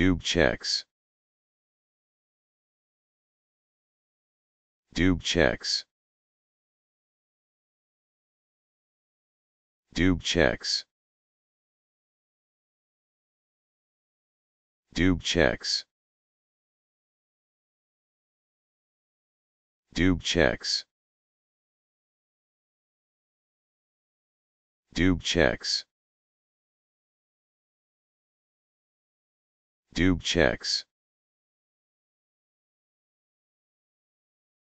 checks. checks. checks. Dubcheks. checks. Dubcheks. checks. Dubcheks. checks. checks.